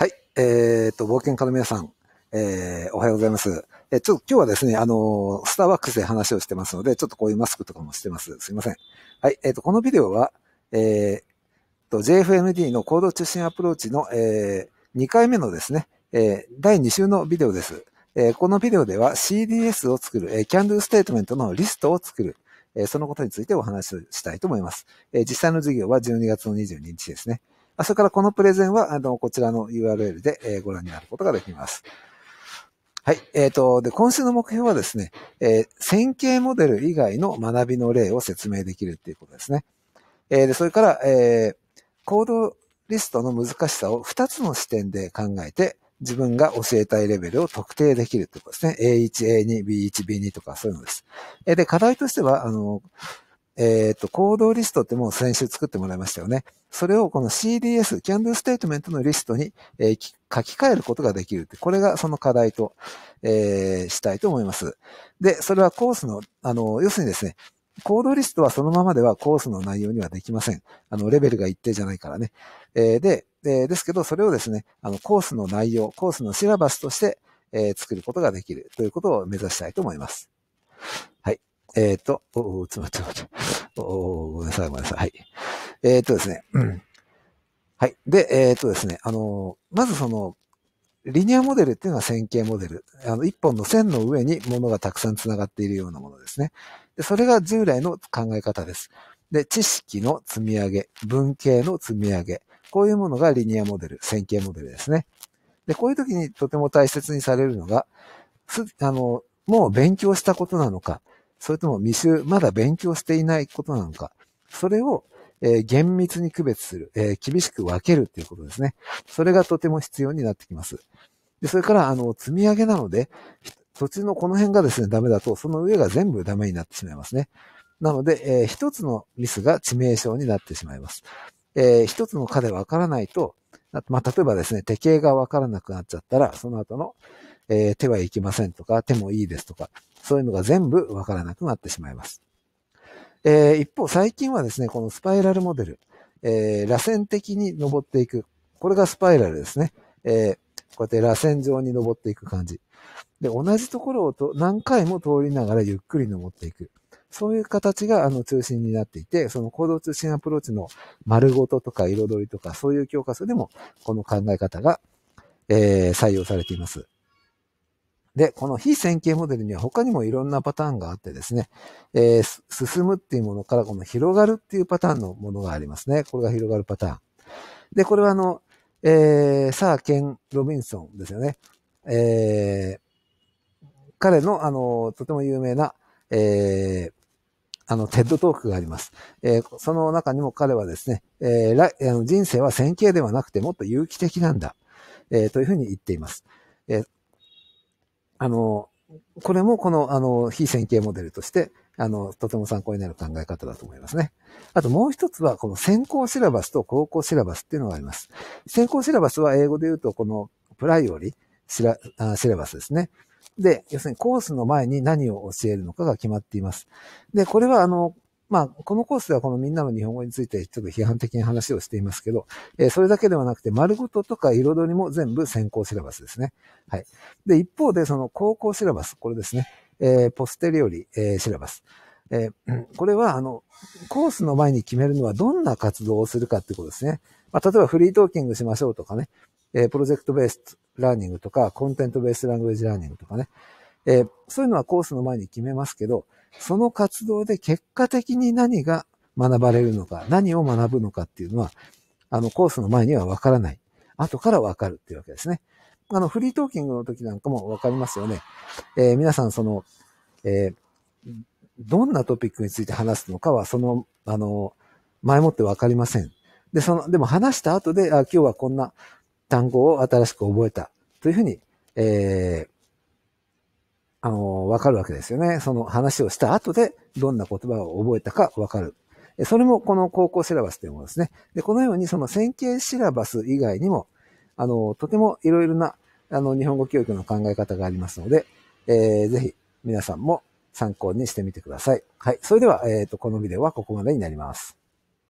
はい。えっ、ー、と、冒険家の皆さん、えー、おはようございます。えちょっと今日はですね、あのー、スターバックスで話をしてますので、ちょっとこういうマスクとかもしてます。すいません。はい。えっ、ー、と、このビデオは、えー、と、JFMD の行動中心アプローチの、えー、2回目のですね、えー、第2週のビデオです。えー、このビデオでは CDS を作る、えー、Can Do ステートメントのリストを作る、えー、そのことについてお話をしたいと思います。えー、実際の授業は12月の22日ですね。それからこのプレゼンは、あの、こちらの URL で、えご覧になることができます。はい。えっ、ー、と、で、今週の目標はですね、えー、線形モデル以外の学びの例を説明できるっていうことですね。えー、で、それから、えー、コードリストの難しさを2つの視点で考えて、自分が教えたいレベルを特定できるってことですね。A1、A2、B1、B2 とかそういうのです。えー、で、課題としては、あの、えっ、ー、と、行動リストってもう先週作ってもらいましたよね。それをこの CDS、キャンド t ステートメントのリストに、えー、書き換えることができるって、これがその課題と、えー、したいと思います。で、それはコースの、あの、要するにですね、行動リストはそのままではコースの内容にはできません。あの、レベルが一定じゃないからね。えー、で、えですけど、それをですね、あの、コースの内容、コースのシラバスとして、え作ることができるということを目指したいと思います。えっ、ー、と、おお、つっとまって、おごめんなさい、ごめんなさい。はい。えっ、ー、とですね、うん。はい。で、えっ、ー、とですね、あのまずその、リニアモデルっていうのは線形モデル。あの、一本の線の上に物がたくさん繋がっているようなものですね。で、それが従来の考え方です。で、知識の積み上げ、文系の積み上げ。こういうものがリニアモデル、線形モデルですね。で、こういう時にとても大切にされるのが、す、あの、もう勉強したことなのか、それとも未就、まだ勉強していないことなのか、それを、えー、厳密に区別する、えー、厳しく分けるっていうことですね。それがとても必要になってきます。で、それから、あの、積み上げなので、途中のこの辺がですね、ダメだと、その上が全部ダメになってしまいますね。なので、えー、一つのミスが致命傷になってしまいます。えー、一つの科でわからないと、まあ、例えばですね、手形がわからなくなっちゃったら、その後の、えー、手はいきませんとか、手もいいですとか、そういうのが全部わからなくなってしまいます。えー、一方、最近はですね、このスパイラルモデル、えー、螺旋的に登っていく。これがスパイラルですね。えー、こうやって螺旋状に登っていく感じ。で、同じところをと何回も通りながらゆっくり登っていく。そういう形があの中心になっていて、その行動中心アプローチの丸ごととか彩りとかそういう教科書でもこの考え方が、えー、採用されています。で、この非線形モデルには他にもいろんなパターンがあってですね、えー、進むっていうものからこの広がるっていうパターンのものがありますね。これが広がるパターン。で、これはあの、えー、サー・ケン・ロビンソンですよね。えー、彼のあの、とても有名な、えー、あの、テッドトークがあります。えー、その中にも彼はですね、えー、人生は線形ではなくてもっと有機的なんだ、えー、というふうに言っています。えー、あの、これもこの、あの、非線形モデルとして、あの、とても参考になる考え方だと思いますね。あともう一つは、この先行シラバスと高校シラバスっていうのがあります。先行シラバスは英語で言うと、このプライオリシラあシラバスですね。で、要するにコースの前に何を教えるのかが決まっています。で、これはあの、まあ、このコースではこのみんなの日本語についてちょっと批判的な話をしていますけど、えー、それだけではなくて、丸ごととか彩りも全部先行シラバスですね。はい。で、一方で、その高校シラバス、これですね。えー、ポステリオリ、えー、シラバス。えー、これは、あの、コースの前に決めるのはどんな活動をするかってことですね。まあ、例えばフリートーキングしましょうとかね、えー、プロジェクトベースラーニングとか、コンテントベースラングウェイジラーニングとかね、えー、そういうのはコースの前に決めますけど、その活動で結果的に何が学ばれるのか、何を学ぶのかっていうのは、あの、コースの前にはわからない。後からわかるっていうわけですね。あの、フリートーキングの時なんかもわかりますよね。えー、皆さん、その、えー、どんなトピックについて話すのかは、その、あの、前もってわかりません。で、その、でも話した後で、あ、今日はこんな単語を新しく覚えた。というふうに、えー、あの、わかるわけですよね。その話をした後で、どんな言葉を覚えたかわかる。それもこの高校シラバスというものですね。で、このようにその線形シラバス以外にも、あの、とてもいろいろな、あの、日本語教育の考え方がありますので、えー、ぜひ皆さんも参考にしてみてください。はい。それでは、えっ、ー、と、このビデオはここまでになります。